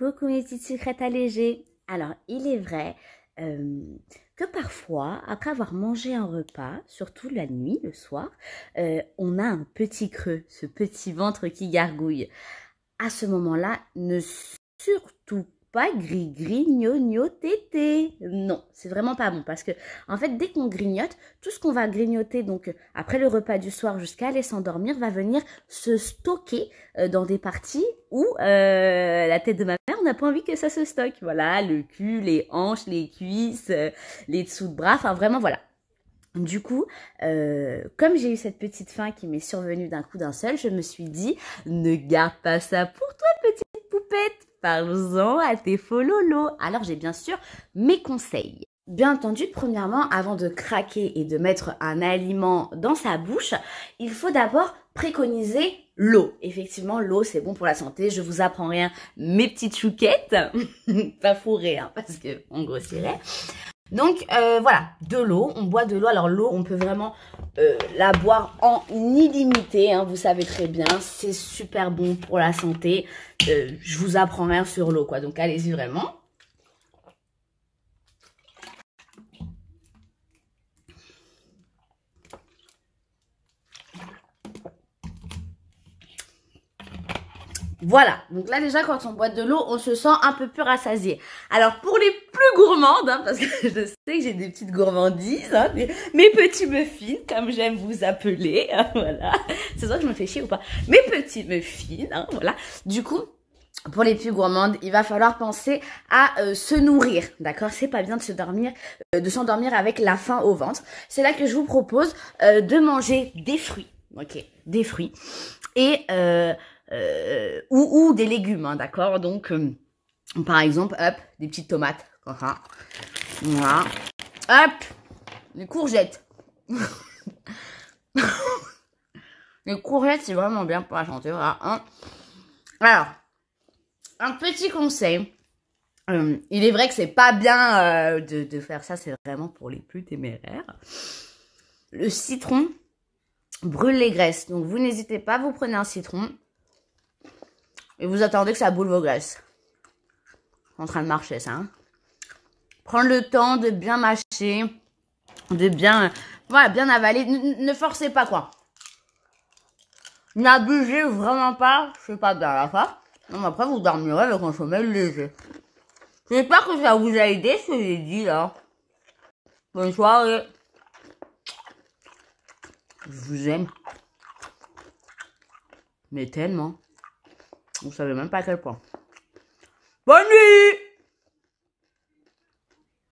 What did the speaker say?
Coucou mes petites sucrètes allégées. Alors, il est vrai euh, que parfois, après avoir mangé un repas, surtout la nuit, le soir, euh, on a un petit creux, ce petit ventre qui gargouille. À ce moment-là, ne surtout pas gris Non, c'est vraiment pas bon parce que en fait dès qu'on grignote, tout ce qu'on va grignoter donc après le repas du soir jusqu'à aller s'endormir va venir se stocker euh, dans des parties où la tête de ma on n'a pas envie que ça se stocke. Voilà, le cul, les hanches, les cuisses, euh, les dessous de bras, enfin vraiment voilà. Du coup, euh, comme j'ai eu cette petite faim qui m'est survenue d'un coup d'un seul, je me suis dit, ne garde pas ça pour toi, petite poupette, parle-en à tes fololos. Alors j'ai bien sûr mes conseils. Bien entendu, premièrement, avant de craquer et de mettre un aliment dans sa bouche, il faut d'abord préconiser l'eau. Effectivement, l'eau, c'est bon pour la santé. Je vous apprends rien, mes petites chouquettes. pas fout hein, parce que on grossirait. Donc euh, voilà, de l'eau, on boit de l'eau. Alors l'eau, on peut vraiment euh, la boire en illimité, hein, vous savez très bien, c'est super bon pour la santé. Euh, je vous apprends rien sur l'eau, quoi. Donc allez-y vraiment. Voilà, donc là déjà quand on boit de l'eau, on se sent un peu plus rassasié. Alors pour les plus gourmandes, hein, parce que je sais que j'ai des petites gourmandises, hein, mes petits muffins, comme j'aime vous appeler, hein, voilà. C'est ça que je me fais chier ou pas Mes petits muffins, hein, voilà. Du coup, pour les plus gourmandes, il va falloir penser à euh, se nourrir, d'accord C'est pas bien de se dormir, euh, de s'endormir avec la faim au ventre. C'est là que je vous propose euh, de manger des fruits ok, des fruits et euh, euh, ou, des légumes, hein, d'accord. Donc euh, par exemple, hop, des petites tomates, voilà, hop, les courgettes. les courgettes, c'est vraiment bien pour la santé, voilà. Hein. Alors, un petit conseil. il est vrai que c'est pas bien de, de, faire ça, c'est vraiment pour les plus téméraires. Le citron, brûle les graisses. Donc vous n'hésitez pas, vous prenez un citron et vous attendez que ça boule vos graisses. En train de marcher ça. Hein. Prendre le temps de bien mâcher, de bien, voilà, bien avaler. ne forcez pas quoi. N'abusez vraiment pas, je sais pas bien la fin. Non, après vous dormirez avec un sommeil léger. J'espère que ça vous a aidé ce que j'ai dit là. bonsoir je vous aime. Mais tellement. Vous savez même pas à quel point. Bonne nuit